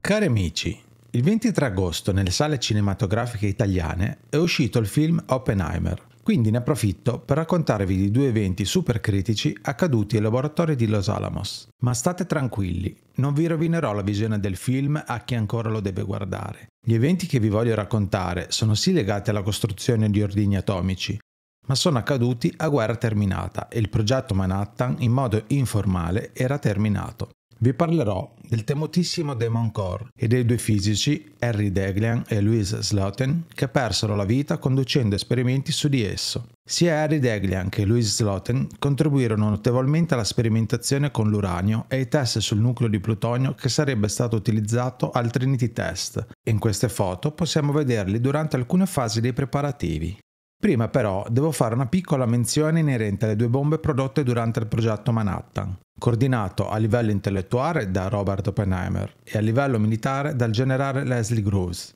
Cari amici, il 23 agosto nelle sale cinematografiche italiane è uscito il film Oppenheimer, quindi ne approfitto per raccontarvi di due eventi super critici accaduti ai laboratori di Los Alamos. Ma state tranquilli, non vi rovinerò la visione del film a chi ancora lo deve guardare. Gli eventi che vi voglio raccontare sono sì legati alla costruzione di ordigni atomici, ma sono accaduti a guerra terminata e il progetto Manhattan in modo informale era terminato. Vi parlerò del temutissimo Demon Core e dei due fisici Harry Deglian e Louis Sloten che persero la vita conducendo esperimenti su di esso. Sia Harry Deglian che Louis Sloten contribuirono notevolmente alla sperimentazione con l'uranio e ai test sul nucleo di plutonio che sarebbe stato utilizzato al Trinity Test. In queste foto possiamo vederli durante alcune fasi dei preparativi. Prima però devo fare una piccola menzione inerente alle due bombe prodotte durante il progetto Manhattan, coordinato a livello intellettuale da Robert Oppenheimer e a livello militare dal generale Leslie Groves.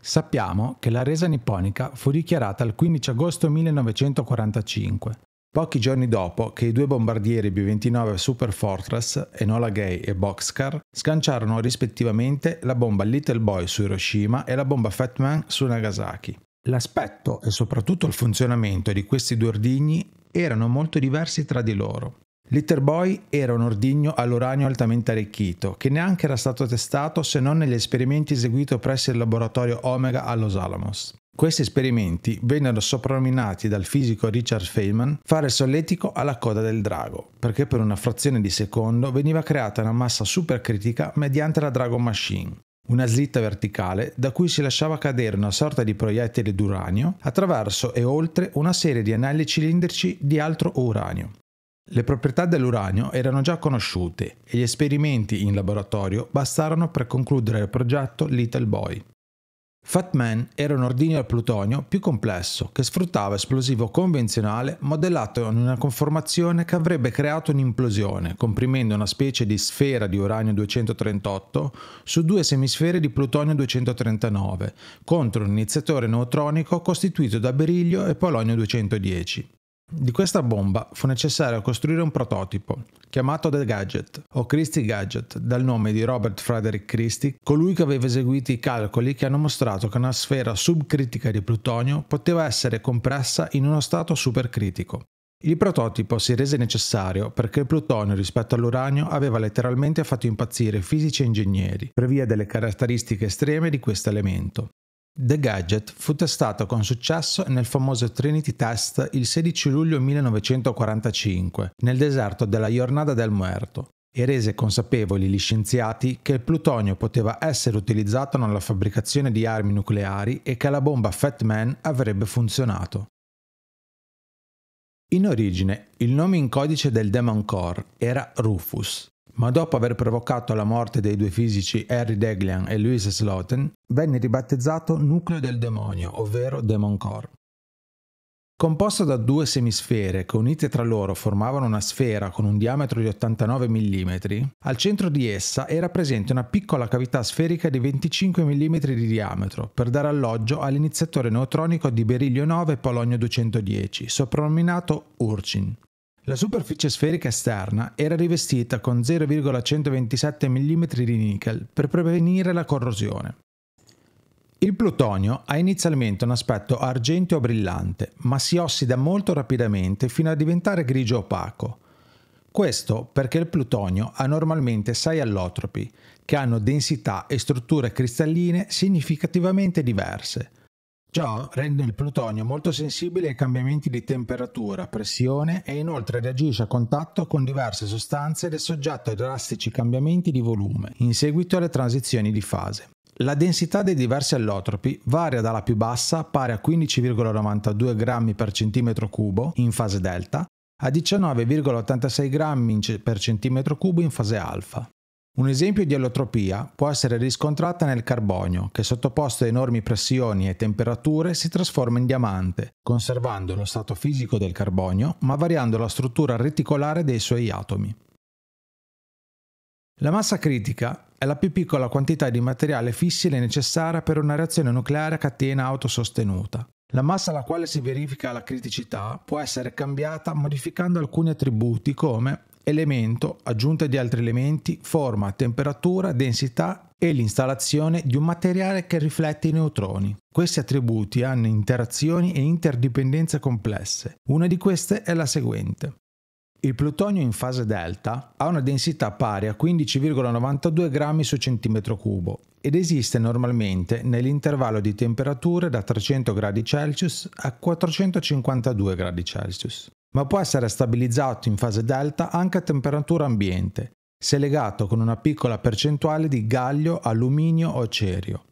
Sappiamo che la resa nipponica fu dichiarata il 15 agosto 1945, pochi giorni dopo che i due bombardieri B-29 Super Fortress, Enola Gay e Boxcar, sganciarono rispettivamente la bomba Little Boy su Hiroshima e la bomba Fat Man su Nagasaki. L'aspetto e soprattutto il funzionamento di questi due ordigni erano molto diversi tra di loro. Litter Boy era un ordigno all'uranio altamente arricchito, che neanche era stato testato se non negli esperimenti eseguiti presso il laboratorio Omega a Los Alamos. Questi esperimenti vennero soprannominati dal fisico Richard Feynman fare solletico alla coda del drago, perché per una frazione di secondo veniva creata una massa supercritica mediante la Dragon Machine, una slitta verticale da cui si lasciava cadere una sorta di proiettile d'uranio attraverso e oltre una serie di anelli cilindrici di altro uranio. Le proprietà dell'uranio erano già conosciute e gli esperimenti in laboratorio bastarono per concludere il progetto Little Boy. Fat Man era un ordigno al plutonio più complesso che sfruttava esplosivo convenzionale modellato in una conformazione che avrebbe creato un'implosione, comprimendo una specie di sfera di uranio 238 su due semisfere di plutonio 239 contro un iniziatore neutronico costituito da berillio e polonio 210. Di questa bomba fu necessario costruire un prototipo, chiamato The Gadget, o Christie Gadget, dal nome di Robert Frederick Christie, colui che aveva eseguito i calcoli che hanno mostrato che una sfera subcritica di plutonio poteva essere compressa in uno stato supercritico. Il prototipo si rese necessario perché il plutonio rispetto all'uranio aveva letteralmente fatto impazzire fisici e ingegneri, per via delle caratteristiche estreme di questo elemento. The Gadget fu testato con successo nel famoso Trinity Test il 16 luglio 1945 nel deserto della Jornada del Muerto e rese consapevoli gli scienziati che il plutonio poteva essere utilizzato nella fabbricazione di armi nucleari e che la bomba Fat Man avrebbe funzionato. In origine, il nome in codice del Demon Core era Rufus, ma dopo aver provocato la morte dei due fisici Harry Deglian e Louis Sloten, venne ribattezzato Nucleo del Demonio, ovvero Demon Core. Composto da due semisfere che unite tra loro formavano una sfera con un diametro di 89 mm, al centro di essa era presente una piccola cavità sferica di 25 mm di diametro per dare alloggio all'iniziatore neutronico di berilio 9 polonio 210, soprannominato Urchin, la superficie sferica esterna era rivestita con 0,127 mm di nickel per prevenire la corrosione. Il plutonio ha inizialmente un aspetto argenteo brillante, ma si ossida molto rapidamente fino a diventare grigio opaco. Questo perché il plutonio ha normalmente 6 allotropi, che hanno densità e strutture cristalline significativamente diverse, Ciò rende il plutonio molto sensibile ai cambiamenti di temperatura, pressione e inoltre reagisce a contatto con diverse sostanze ed è soggetto a drastici cambiamenti di volume in seguito alle transizioni di fase. La densità dei diversi allotropi varia dalla più bassa, pari a 15,92 g per cm3 in fase delta, a 19,86 g per cm3 in fase alfa. Un esempio di allotropia può essere riscontrata nel carbonio, che sottoposto a enormi pressioni e temperature si trasforma in diamante, conservando lo stato fisico del carbonio ma variando la struttura reticolare dei suoi atomi. La massa critica è la più piccola quantità di materiale fissile necessaria per una reazione nucleare a catena autosostenuta. La massa alla quale si verifica la criticità può essere cambiata modificando alcuni attributi come elemento, aggiunta di altri elementi, forma, temperatura, densità e l'installazione di un materiale che riflette i neutroni. Questi attributi hanno interazioni e interdipendenze complesse. Una di queste è la seguente. Il plutonio in fase delta ha una densità pari a 15,92 grammi su cm3 ed esiste normalmente nell'intervallo di temperature da 300 gradi a 452 gradi ma può essere stabilizzato in fase delta anche a temperatura ambiente, se legato con una piccola percentuale di gallio, alluminio o cerio.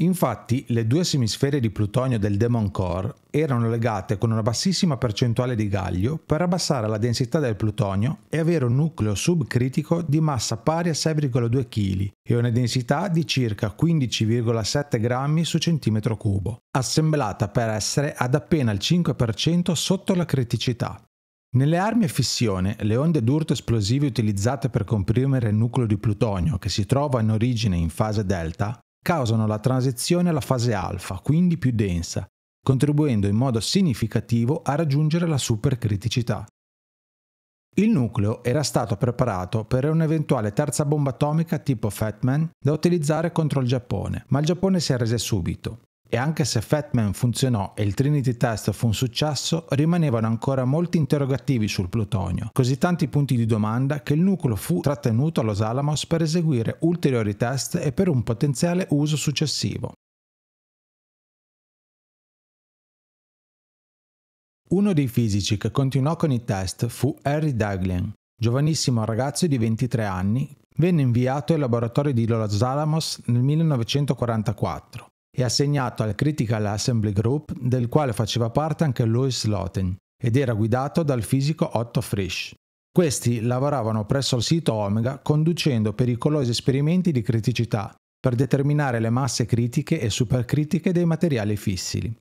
Infatti, le due semisfere di plutonio del Demon Core erano legate con una bassissima percentuale di gallio per abbassare la densità del plutonio e avere un nucleo subcritico di massa pari a 6,2 kg e una densità di circa 15,7 grammi su centimetro cubo, assemblata per essere ad appena il 5% sotto la criticità. Nelle armi a fissione, le onde d'urto esplosive utilizzate per comprimere il nucleo di plutonio, che si trova in origine in fase delta, causano la transizione alla fase alfa, quindi più densa, contribuendo in modo significativo a raggiungere la supercriticità. Il nucleo era stato preparato per un'eventuale terza bomba atomica tipo Fatman da utilizzare contro il Giappone, ma il Giappone si arrese subito. E anche se Fatman funzionò e il Trinity test fu un successo, rimanevano ancora molti interrogativi sul plutonio, così tanti punti di domanda che il nucleo fu trattenuto a Los Alamos per eseguire ulteriori test e per un potenziale uso successivo. Uno dei fisici che continuò con i test fu Harry Daglin, giovanissimo ragazzo di 23 anni, venne inviato ai laboratori di Los Alamos nel 1944 e assegnato al Critical Assembly Group del quale faceva parte anche Louis Loten ed era guidato dal fisico Otto Frisch. Questi lavoravano presso il sito Omega conducendo pericolosi esperimenti di criticità per determinare le masse critiche e supercritiche dei materiali fissili.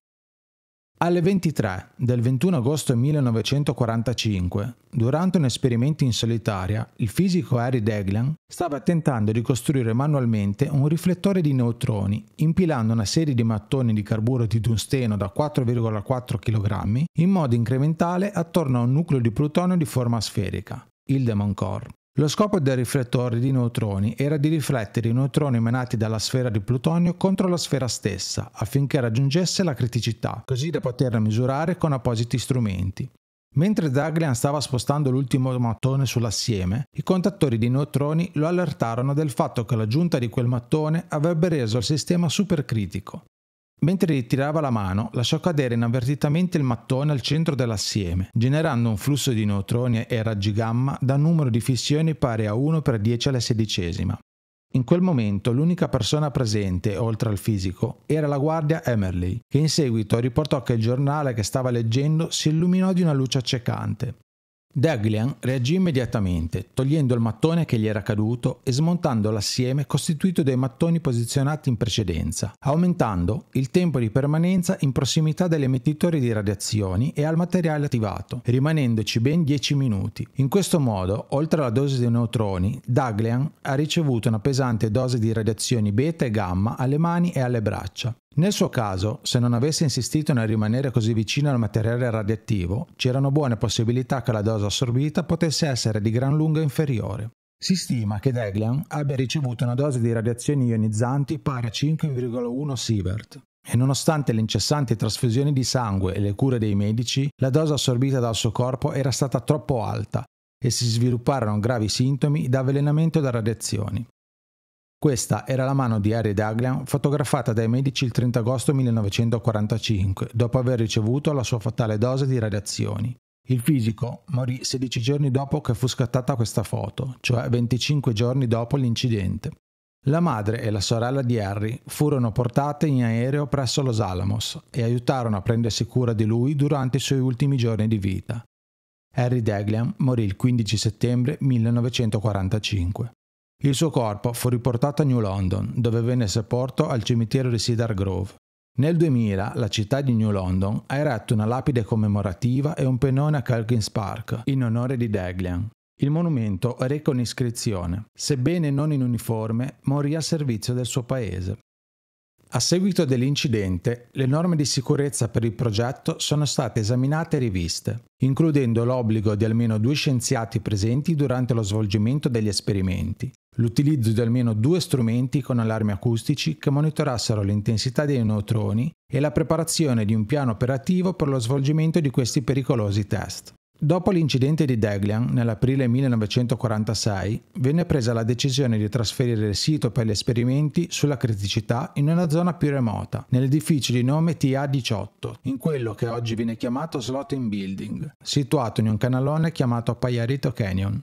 Alle 23 del 21 agosto 1945, durante un esperimento in solitaria, il fisico Harry Deglan stava tentando di costruire manualmente un riflettore di neutroni, impilando una serie di mattoni di carburo di tungsteno da 4,4 kg in modo incrementale attorno a un nucleo di plutonio di forma sferica, il Demon Core. Lo scopo del riflettore di neutroni era di riflettere i neutroni emanati dalla sfera di plutonio contro la sfera stessa affinché raggiungesse la criticità, così da poterla misurare con appositi strumenti. Mentre Daglian stava spostando l'ultimo mattone sull'assieme, i contattori di neutroni lo allertarono del fatto che l'aggiunta di quel mattone avrebbe reso il sistema supercritico. Mentre ritirava la mano, lasciò cadere inavvertitamente il mattone al centro dell'assieme, generando un flusso di neutroni e raggi gamma da un numero di fissioni pari a 1 per 10 alla sedicesima. In quel momento l'unica persona presente, oltre al fisico, era la guardia Emerley, che in seguito riportò che il giornale che stava leggendo si illuminò di una luce accecante. Daglian reagì immediatamente, togliendo il mattone che gli era caduto e smontando l'assieme costituito dai mattoni posizionati in precedenza, aumentando il tempo di permanenza in prossimità dell'emettitore di radiazioni e al materiale attivato, rimanendoci ben 10 minuti. In questo modo, oltre alla dose di neutroni, Daglian ha ricevuto una pesante dose di radiazioni beta e gamma alle mani e alle braccia. Nel suo caso, se non avesse insistito nel rimanere così vicino al materiale radioattivo, c'erano buone possibilità che la dose assorbita potesse essere di gran lunga inferiore. Si stima che Deglian abbia ricevuto una dose di radiazioni ionizzanti pari a 5,1 sievert. E nonostante le incessanti trasfusioni di sangue e le cure dei medici, la dose assorbita dal suo corpo era stata troppo alta e si svilupparono gravi sintomi da avvelenamento da radiazioni. Questa era la mano di Harry Daglian fotografata dai medici il 30 agosto 1945, dopo aver ricevuto la sua fatale dose di radiazioni. Il fisico morì 16 giorni dopo che fu scattata questa foto, cioè 25 giorni dopo l'incidente. La madre e la sorella di Harry furono portate in aereo presso Los Alamos e aiutarono a prendersi cura di lui durante i suoi ultimi giorni di vita. Harry Daglian morì il 15 settembre 1945. Il suo corpo fu riportato a New London, dove venne sepolto al cimitero di Cedar Grove. Nel 2000 la città di New London ha eretto una lapide commemorativa e un pennone a Calkins Park in onore di Deglian. Il monumento reca un'iscrizione, sebbene non in uniforme, morì al servizio del suo paese. A seguito dell'incidente, le norme di sicurezza per il progetto sono state esaminate e riviste, includendo l'obbligo di almeno due scienziati presenti durante lo svolgimento degli esperimenti l'utilizzo di almeno due strumenti con allarmi acustici che monitorassero l'intensità dei neutroni e la preparazione di un piano operativo per lo svolgimento di questi pericolosi test. Dopo l'incidente di Deglian nell'aprile 1946, venne presa la decisione di trasferire il sito per gli esperimenti sulla criticità in una zona più remota, nell'edificio di nome TA18, in quello che oggi viene chiamato Slotin Building, situato in un canalone chiamato Pajarito Canyon.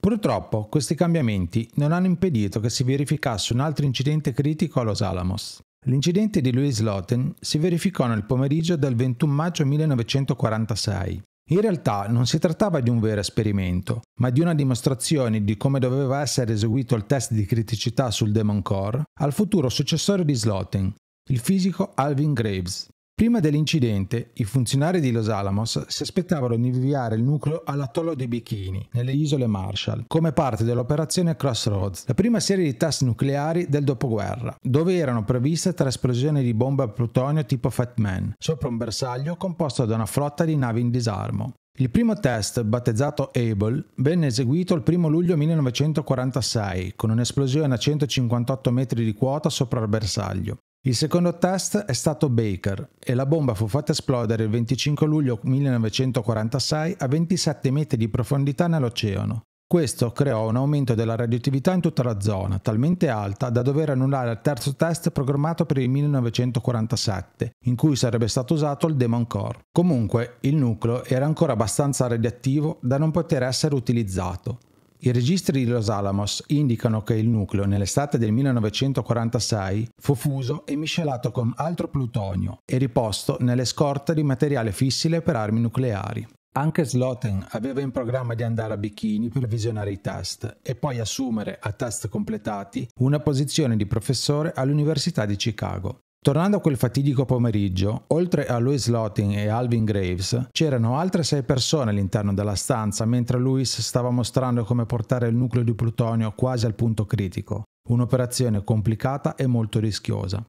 Purtroppo questi cambiamenti non hanno impedito che si verificasse un altro incidente critico a Los Alamos. L'incidente di Louis Lotten si verificò nel pomeriggio del 21 maggio 1946. In realtà non si trattava di un vero esperimento, ma di una dimostrazione di come doveva essere eseguito il test di criticità sul Demon Core al futuro successore di Slotin, il fisico Alvin Graves, Prima dell'incidente, i funzionari di Los Alamos si aspettavano di inviare il nucleo all'atollo dei Bikini, nelle isole Marshall, come parte dell'operazione Crossroads, la prima serie di test nucleari del dopoguerra, dove erano previste tre esplosioni di bombe a plutonio tipo Fat Man, sopra un bersaglio composto da una flotta di navi in disarmo. Il primo test, battezzato Able, venne eseguito il 1 luglio 1946 con un'esplosione a 158 metri di quota sopra il bersaglio. Il secondo test è stato Baker e la bomba fu fatta esplodere il 25 luglio 1946 a 27 metri di profondità nell'oceano. Questo creò un aumento della radioattività in tutta la zona, talmente alta da dover annullare il terzo test programmato per il 1947, in cui sarebbe stato usato il Demon Core. Comunque, il nucleo era ancora abbastanza radioattivo da non poter essere utilizzato, i registri di Los Alamos indicano che il nucleo nell'estate del 1946 fu fuso e miscelato con altro plutonio e riposto nelle scorte di materiale fissile per armi nucleari. Anche Sloten aveva in programma di andare a Bikini per visionare i test e poi assumere, a test completati, una posizione di professore all'Università di Chicago. Tornando a quel fatidico pomeriggio, oltre a Louis Lotting e Alvin Graves, c'erano altre sei persone all'interno della stanza mentre Louis stava mostrando come portare il nucleo di plutonio quasi al punto critico, un'operazione complicata e molto rischiosa.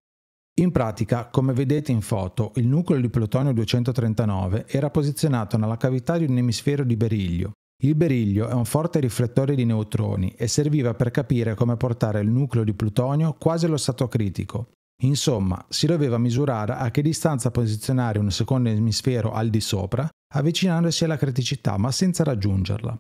In pratica, come vedete in foto, il nucleo di plutonio 239 era posizionato nella cavità di un emisfero di beriglio. Il beriglio è un forte riflettore di neutroni e serviva per capire come portare il nucleo di plutonio quasi allo stato critico, Insomma, si doveva misurare a che distanza posizionare un secondo emisfero al di sopra, avvicinandosi alla criticità ma senza raggiungerla.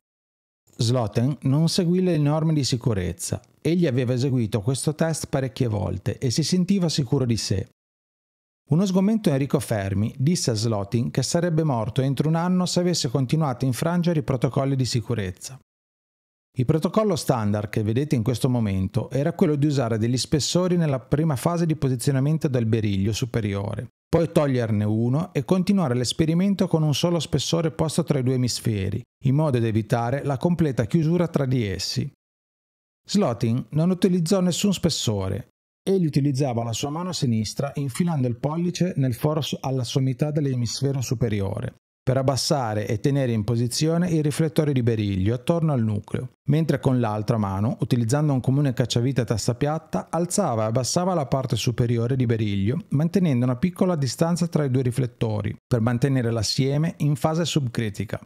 Sloten non seguì le norme di sicurezza. Egli aveva eseguito questo test parecchie volte e si sentiva sicuro di sé. Uno sgomento Enrico Fermi disse a Slotin che sarebbe morto entro un anno se avesse continuato a infrangere i protocolli di sicurezza. Il protocollo standard che vedete in questo momento era quello di usare degli spessori nella prima fase di posizionamento del beriglio superiore, poi toglierne uno e continuare l'esperimento con un solo spessore posto tra i due emisferi, in modo da evitare la completa chiusura tra di essi. Slotin non utilizzò nessun spessore. Egli utilizzava la sua mano sinistra infilando il pollice nel foro alla sommità dell'emisfero superiore per abbassare e tenere in posizione il riflettore di beriglio attorno al nucleo, mentre con l'altra mano, utilizzando un comune cacciavite a testa piatta, alzava e abbassava la parte superiore di beriglio, mantenendo una piccola distanza tra i due riflettori, per mantenere l'assieme in fase subcritica.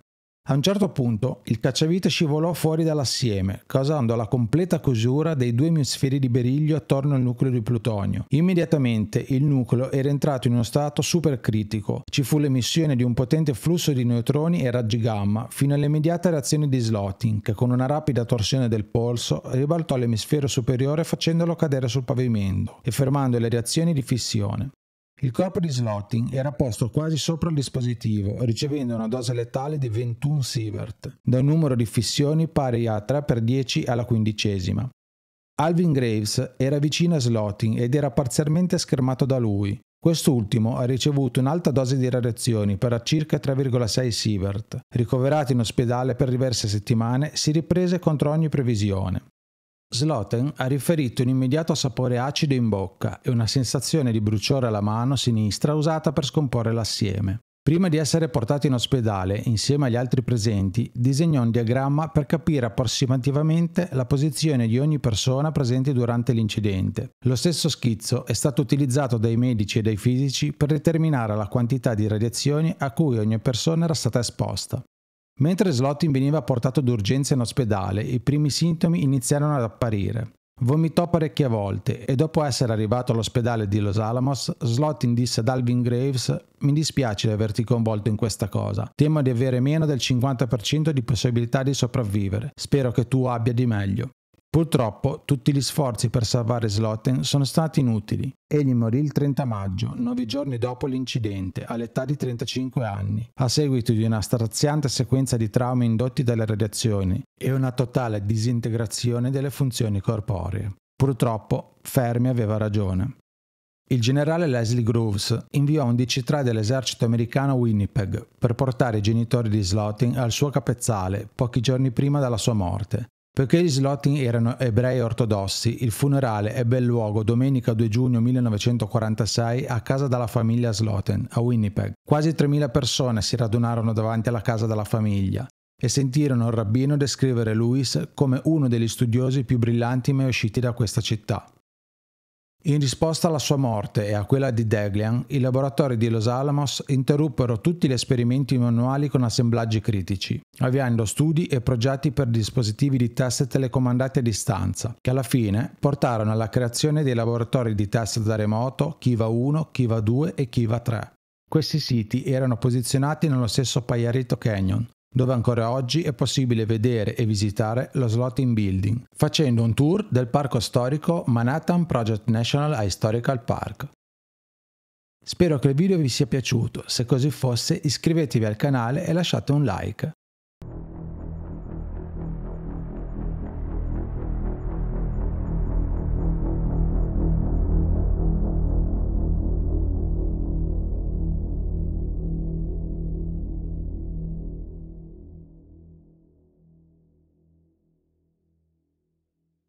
A un certo punto il cacciavite scivolò fuori dall'assieme, causando la completa chiusura dei due emisferi di beriglio attorno al nucleo di plutonio. Immediatamente il nucleo era entrato in uno stato supercritico. Ci fu l'emissione di un potente flusso di neutroni e raggi gamma fino all'immediata reazione di Slotin, che con una rapida torsione del polso ribaltò l'emisfero superiore facendolo cadere sul pavimento e fermando le reazioni di fissione. Il corpo di Slotin era posto quasi sopra il dispositivo, ricevendo una dose letale di 21 sievert, da un numero di fissioni pari a 3 x 10 alla quindicesima. Alvin Graves era vicino a Slotin ed era parzialmente schermato da lui. Quest'ultimo ha ricevuto un'alta dose di radiazioni per circa 3,6 sievert. Ricoverato in ospedale per diverse settimane, si riprese contro ogni previsione. Sloten ha riferito un immediato sapore acido in bocca e una sensazione di bruciore alla mano sinistra usata per scomporre l'assieme. Prima di essere portato in ospedale, insieme agli altri presenti, disegnò un diagramma per capire approssimativamente la posizione di ogni persona presente durante l'incidente. Lo stesso schizzo è stato utilizzato dai medici e dai fisici per determinare la quantità di radiazioni a cui ogni persona era stata esposta. Mentre Slotin veniva portato d'urgenza in ospedale, i primi sintomi iniziarono ad apparire. Vomitò parecchie volte e dopo essere arrivato all'ospedale di Los Alamos, Slotin disse ad Alvin Graves «Mi dispiace di averti coinvolto in questa cosa. Temo di avere meno del 50% di possibilità di sopravvivere. Spero che tu abbia di meglio». Purtroppo tutti gli sforzi per salvare Sloten sono stati inutili. Egli morì il 30 maggio, nove giorni dopo l'incidente, all'età di 35 anni, a seguito di una straziante sequenza di traumi indotti dalle radiazioni e una totale disintegrazione delle funzioni corporee. Purtroppo Fermi aveva ragione. Il generale Leslie Groves inviò un DC-3 dell'esercito americano a Winnipeg per portare i genitori di Slotin al suo capezzale pochi giorni prima della sua morte Poiché gli Slotin erano ebrei ortodossi, il funerale ebbe luogo domenica 2 giugno 1946 a casa della famiglia Slotin, a Winnipeg. Quasi 3.000 persone si radunarono davanti alla casa della famiglia e sentirono il rabbino descrivere Lewis come uno degli studiosi più brillanti mai usciti da questa città. In risposta alla sua morte e a quella di Deglian, i laboratori di Los Alamos interruppero tutti gli esperimenti manuali con assemblaggi critici, avviando studi e progetti per dispositivi di test telecomandati a distanza, che alla fine portarono alla creazione dei laboratori di test da remoto Kiva 1, Kiva 2 e Kiva 3. Questi siti erano posizionati nello stesso Pajarito Canyon, dove ancora oggi è possibile vedere e visitare lo slot in Building, facendo un tour del parco storico Manhattan Project National Historical Park. Spero che il video vi sia piaciuto, se così fosse iscrivetevi al canale e lasciate un like.